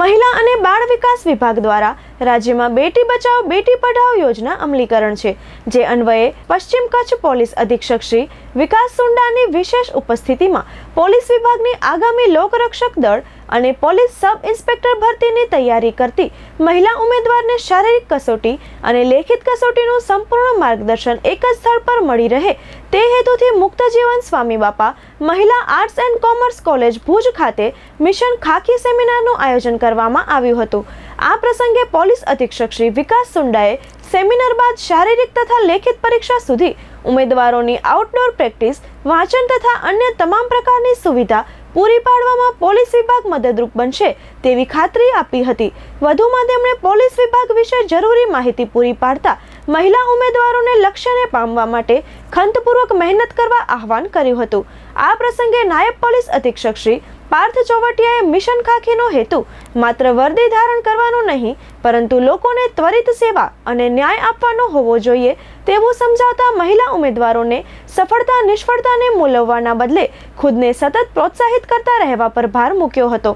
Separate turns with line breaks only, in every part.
મહિલા અને બાળ વિકાસ વિભાગ દ્વારા રાજ્યમાં બેટી બચાવ બેટી પઢાવ યોજના અમલીકરણ છે જે અન્વયે પશ્ચિમ કચ્છ પોલીસ અધિક્ષક શ્રી વિકાસ સુંડાની વિશેષ ઉપસ્થિતિમાં પોલીસ વિભાગની આગામી લોકરક્ષક દળ અને પોલીસ સબ ઇન્સ્પેક્ટર ભરતીની તૈયારી કરતી મહિલા ઉમેદવારને શારીરિક કસોટી અને લેખિત કસોટીનું સંપૂર્ણ માર્ગદર્શન એક જ સ્થળ પર મળી રહે તે હેતુથી મુક્તજીવન સ્વામી બાપા મહિલા arts and commerce college Bhuj ખાતે મિશન ખાખી સેમિનારનું આયોજન કરવામાં આવ્યું હતું આ પ્રસંગે પોલીસ અધિક્ષક શ્રી વિકાસ સુંડાએ સેમિનાર બાદ શારીરિક તથા લેખિત પરીક્ષા સુધી ઉમેદવારોની આઉટડોર પ્રેક્ટિસ વાંચન તથા અન્ય તમામ પ્રકારની સુવિધા પૂરી પાડવામાં પોલીસ વિભાગ મદદરૂપ બનશે તેવી ખાતરી આપી હતી વધુમાં તેમણે પોલીસ વિભાગ વિશે જરૂરી માહિતી પૂરી પાડતા મહિલા ઉમેદવારોને લક્ષ્યને પામવા માટે ખંતપૂર્વક મહેનત કરવા આહવાન કર્યું હતું આ પ્રસંગે નાયબ પોલીસ અધિક્ષક શ્રી પાર્થ ચોવટિયાએ મિશન ખાખીનો હેતુ માત્ર વર્દી ધારણ કરવાનો નહીં પરંતુ લોકોને ત્વરિત સેવા અને ન્યાય આપવાનો હોવો જોઈએ તેવું સમજાવતા મહિલા ઉમેદવારોને સફળતા નિષ્ફળતાને મૂલવવાના બદલે ખુદને સતત પ્રોત્સાહિત કરતા રહેવા પર ભાર મૂક્યો હતો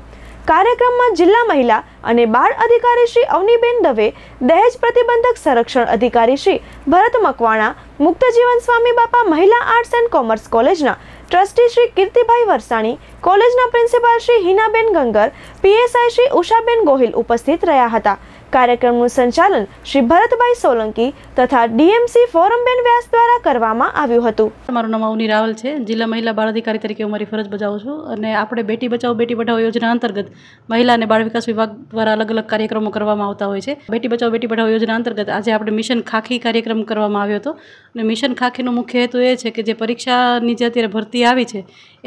કાર્યક્રમમાં જિલ્લા મહિલા અને બાળ અધિકારી શ્રી અવનીબેન દવે દહેજ પ્રતિબંધક સંરક્ષણ અધિકારી શ્રી ભરત મકવાણા મુક્ત જીવન સ્વામી બાપા મહિલા આર્ટ્સ એન્ડ કોમર્સ કોલેજના ટ્રસ્ટી શ્રી કીર્તિભાઈ વરસાણી કોલેજના પ્રિન્સિપાલ શ્રી હિનાબેન ગંગર પીએસઆઈ શ્રી ઉષાબેન ગોહિલ ઉપસ્થિત રહ્યા હતા કાર્યક્રમનું સંચાલન શ્રી ભરતભાઈ સોલંકી તથા ડીએમસી ફોરમબેન વ્યાસ દ્વારા કરવામાં આવ્યું હતું મારું
નામ અવની રાવલ છે જિલ્લા મહિલા બાળ અધિકારી તરીકે હું મારી ફરજ બજાવું છું અને આપણે બેટી બચાવો બેટી પઢાઓ યોજના અંતર્ગત મહિલા અને બાળ વિકાસ વિભાગ દ્વારા અલગ અલગ કાર્યક્રમો કરવામાં આવતા હોય છે બેટી બચાવો બેટી પઢાઓ યોજના અંતર્ગત આજે આપણે મિશન ખાખી કાર્યક્રમ કરવામાં આવ્યો હતો અને મિશન ખાખીનો મુખ્ય હેતુ એ છે કે જે પરીક્ષાની જે અત્યારે ભરતી આવી છે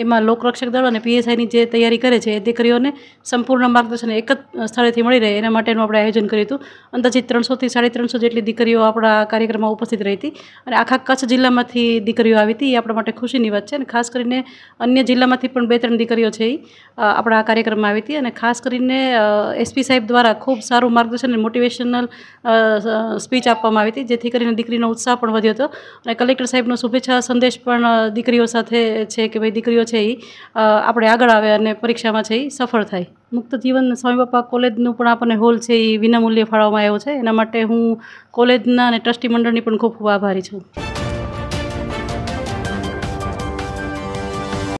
એમાં લોકરક્ષક દળ અને પીએસઆઈની જે તૈયારી કરે છે એ દીકરીઓને સંપૂર્ણ માર્ગદર્શન એક જ સ્થળેથી મળી રહે એના માટેનું આપણે આયોજન કર્યું હતું અંદાજિત ત્રણસોથી સાડી ત્રણસો જેટલી દીકરીઓ આપણા કાર્યક્રમમાં ઉપસ્થિત રહી હતી અને આખા કચ્છ જિલ્લામાંથી દીકરીઓ આવી હતી એ આપણા માટે ખુશીની વાત છે અને ખાસ કરીને અન્ય જિલ્લામાંથી પણ બે ત્રણ દીકરીઓ છે એ આપણા કાર્યક્રમમાં આવી હતી અને ખાસ કરીને એસપી સાહેબ દ્વારા ખૂબ સારું માર્ગદર્શન અને મોટિવેશનલ સ્પીચ આપવામાં આવી હતી જેથી કરીને દીકરીનો ઉત્સાહ પણ વધ્યો હતો અને કલેક્ટર સાહેબનો શુભેચ્છા સંદેશ પણ દીકરીઓ સાથે છે કે ભાઈ દીકરીઓ છે એ આપણે આગળ આવે અને પરીક્ષામાં છે એ સફળ થાય મુક્ત જીવન સ્વામી બાપા કોલેજનું પણ આપણને હોલ છે એ વિનામૂલ્યે ફાળવવામાં આવ્યો છે એના માટે હું કોલેજના અને ટ્રસ્ટી મંડળની પણ ખૂબ ખૂબ આભારી છું